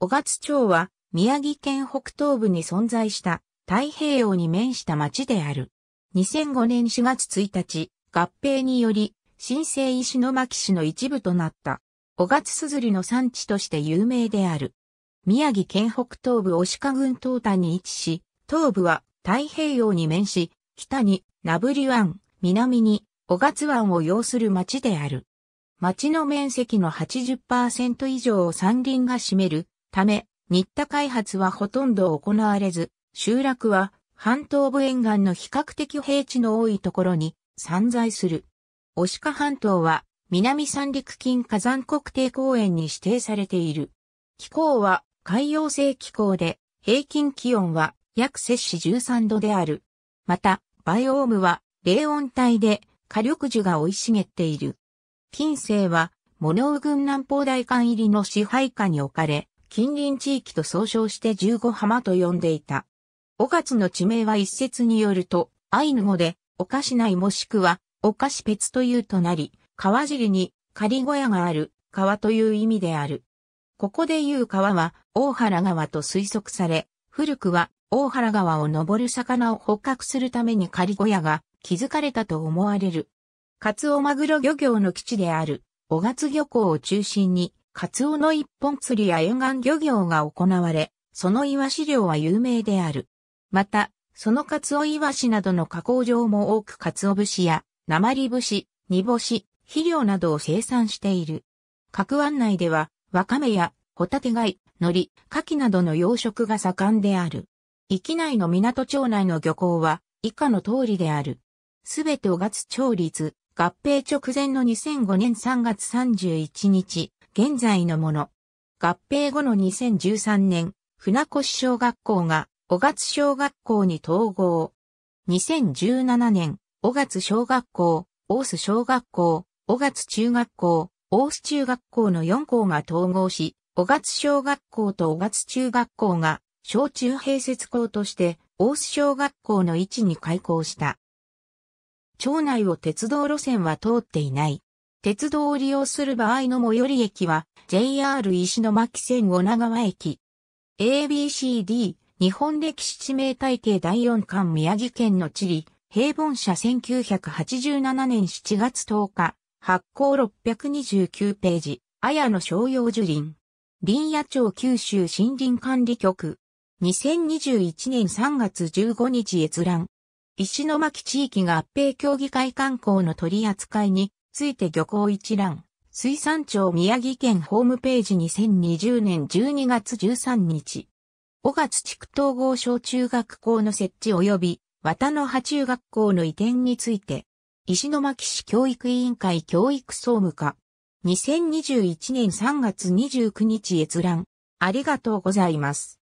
小勝町は宮城県北東部に存在した太平洋に面した町である。2005年4月1日、合併により新生石巻市の一部となった。小勝すずりの産地として有名である。宮城県北東部押鹿郡東端に位置し、東部は太平洋に面し、北に名振湾、南に小勝湾を要する町である。町の面積の80%以上を山林が占めるため、新田開発はほとんど行われず、集落は半島部沿岸の比較的平地の多いところに散在する。シ鹿半島は南三陸近火山国定公園に指定されている。気候は海洋性気候で平均気温は約摂氏13度である。また、バイオームは冷温帯で火力樹が生い茂っている。近世はモノウ群南方大官入りの支配下に置かれ、近隣地域と総称して十五浜と呼んでいた。オ勝の地名は一説によると、アイヌ語で、お菓子内もしくは、お菓子別というとなり、川尻に仮小屋がある、川という意味である。ここで言う川は、大原川と推測され、古くは、大原川を登る魚を捕獲するために仮小屋が築かれたと思われる。カツオマグロ漁業の基地である、小月漁港を中心に、カツオの一本釣りや沿岸漁業が行われ、そのイワシ漁は有名である。また、そのカツオイワシなどの加工場も多くカツオ節や鉛節、煮干し、肥料などを生産している。各湾内では、ワカメやホタテ貝、海苔、牡蠣などの養殖が盛んである。域内の港町内の漁港は、以下の通りである。すべてを月調律、合併直前の2005年3月31日、現在のもの。合併後の2013年、船越小学校が小月小学校に統合。2017年、小月小学校、大須小学校、小月中学校、大須中学校の4校が統合し、小月小学校と小月中学校が小中併設校として大須小学校の位置に開校した。町内を鉄道路線は通っていない。鉄道を利用する場合の最寄り駅は JR 石巻線女川駅。ABCD 日本歴史地名体系第四巻宮城県の地理平凡社1987年7月10日発行629ページ綾野商用樹林林野町九州森林管理局2021年3月15日閲覧石巻地域合併協議会観光の取り扱いについて漁港一覧、水産庁宮城県ホームページ2020年12月13日。小月地区統合小中学校の設置及び、綿野葉中学校の移転について、石巻市教育委員会教育総務課、2021年3月29日閲覧、ありがとうございます。